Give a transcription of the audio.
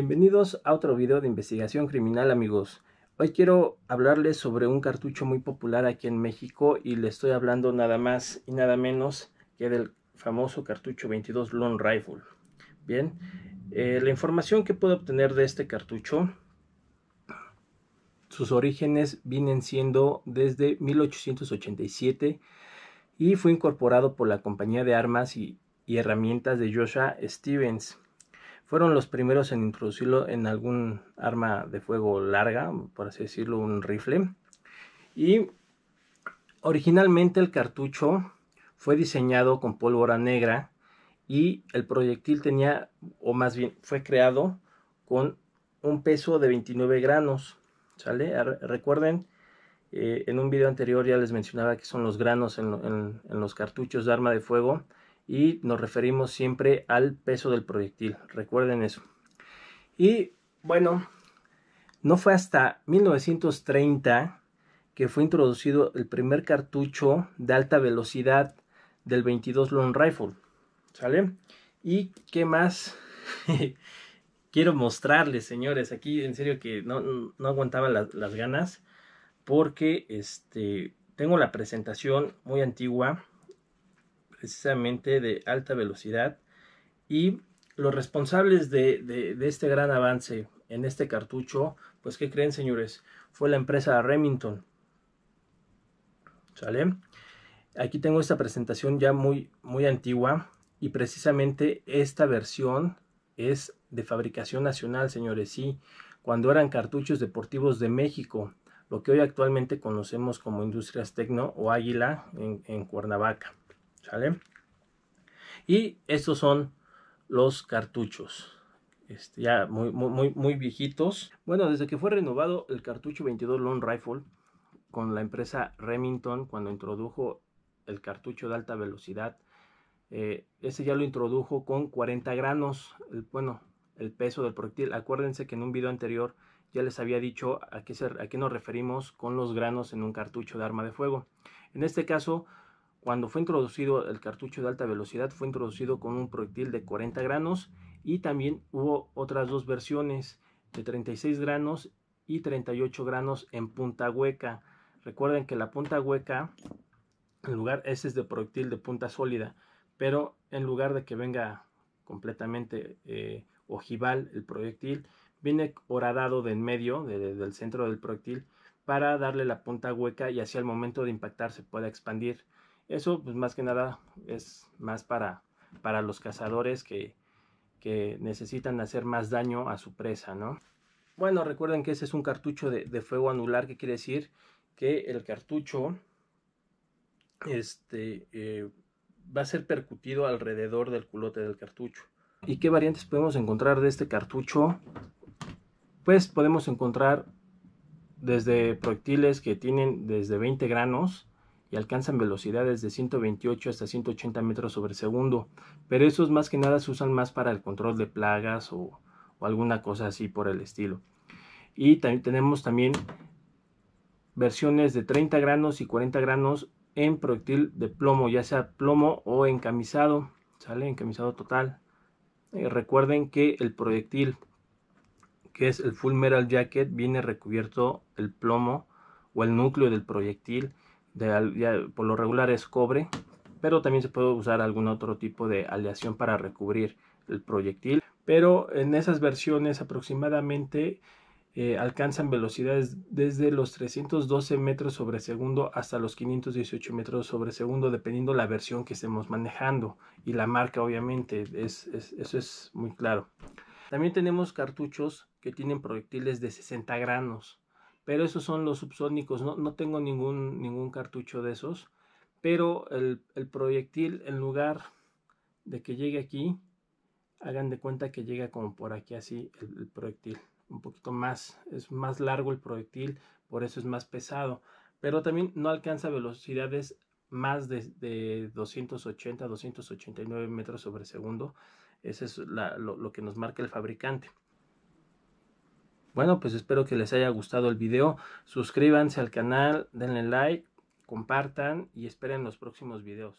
Bienvenidos a otro video de investigación criminal amigos. Hoy quiero hablarles sobre un cartucho muy popular aquí en México y le estoy hablando nada más y nada menos que del famoso cartucho 22 Long Rifle. Bien, eh, la información que puedo obtener de este cartucho, sus orígenes vienen siendo desde 1887 y fue incorporado por la compañía de armas y, y herramientas de Joshua Stevens fueron los primeros en introducirlo en algún arma de fuego larga, por así decirlo, un rifle. Y originalmente el cartucho fue diseñado con pólvora negra y el proyectil tenía, o más bien fue creado con un peso de 29 granos. ¿Sale? Recuerden, eh, en un video anterior ya les mencionaba que son los granos en los cartuchos de arma de fuego y nos referimos siempre al peso del proyectil. Recuerden eso. Y bueno, no fue hasta 1930 que fue introducido el primer cartucho de alta velocidad del 22 Long Rifle. ¿Sale? ¿Y qué más? Quiero mostrarles, señores, aquí en serio que no, no aguantaba las ganas porque este, tengo la presentación muy antigua precisamente de alta velocidad y los responsables de, este gran avance en este cartucho, pues ¿qué creen señores? Fue la empresa Remington. ¿Sale? Aquí tengo esta presentación ya muy, muy antigua y precisamente esta versión es de fabricación nacional, señores, sí, cuando eran cartuchos deportivos de México, lo que hoy actualmente conocemos como Industrias Tecno o Águila en Cuernavaca. Y estos son los cartuchos. Este, ya muy, muy, muy viejitos. Bueno, desde que fue renovado el cartucho 22 Long Rifle con la empresa Remington cuando introdujo el cartucho de alta velocidad. Eh, ese ya lo introdujo con 40 granos, bueno, el peso del proyectil. Acuérdense que en un video anterior ya les había dicho a qué, a qué nos referimos con los granos en un cartucho de arma de fuego. En este caso, cuando fue introducido el cartucho de alta velocidad fue introducido con un proyectil de 40 granos y también hubo otras dos versiones de 36 granos y 38 granos en punta hueca. Recuerden que la punta hueca, en lugar, ese es de proyectil de punta sólida, pero en lugar de que venga completamente eh, ojival el proyectil, viene horadado en medio, del centro del proyectil, para darle la punta hueca y así al momento de impactar se pueda expandir. Eso, pues más que nada, es más para, para los cazadores que, que necesitan hacer más daño a su presa, ¿no? Bueno, recuerden que ese es un cartucho de, fuego anular, que quiere decir que el cartucho este, eh, va a ser percutido alrededor del culote del cartucho. ¿Y qué variantes podemos encontrar de este cartucho? Pues podemos encontrar desde proyectiles que tienen desde 20 granos y alcanzan velocidades de 128 hasta 180 metros sobre segundo, pero esos más que nada se usan más para el control de plagas o, alguna cosa así por el estilo. Y también tenemos también versiones de 30 granos y 40 granos en proyectil de plomo, ya sea plomo o encamisado, ¿sale? Encamisado total. Eh, recuerden que el proyectil, que es el Full Metal Jacket, viene recubierto el plomo o el núcleo del proyectil por lo regular es cobre, pero también se puede usar algún otro tipo de aleación para recubrir el proyectil. Pero en esas versiones aproximadamente eh, alcanzan velocidades desde los 312 metros sobre segundo hasta los 518 metros sobre segundo, dependiendo la versión que estemos manejando y la marca, obviamente, eso es muy claro. También tenemos cartuchos que tienen proyectiles de 60 granos pero esos son los subsónicos, no, tengo ningún, ningún cartucho de esos, pero el, proyectil en lugar de que llegue aquí, hagan de cuenta que llega como por aquí así el, proyectil, un poquito más, es más largo el proyectil, por eso es más pesado, pero también no alcanza velocidades más de, 280, 289 metros sobre segundo, eso es lo que nos marca el fabricante. Bueno, pues espero que les haya gustado el video. Suscríbanse al canal, denle like, compartan y esperen los próximos videos.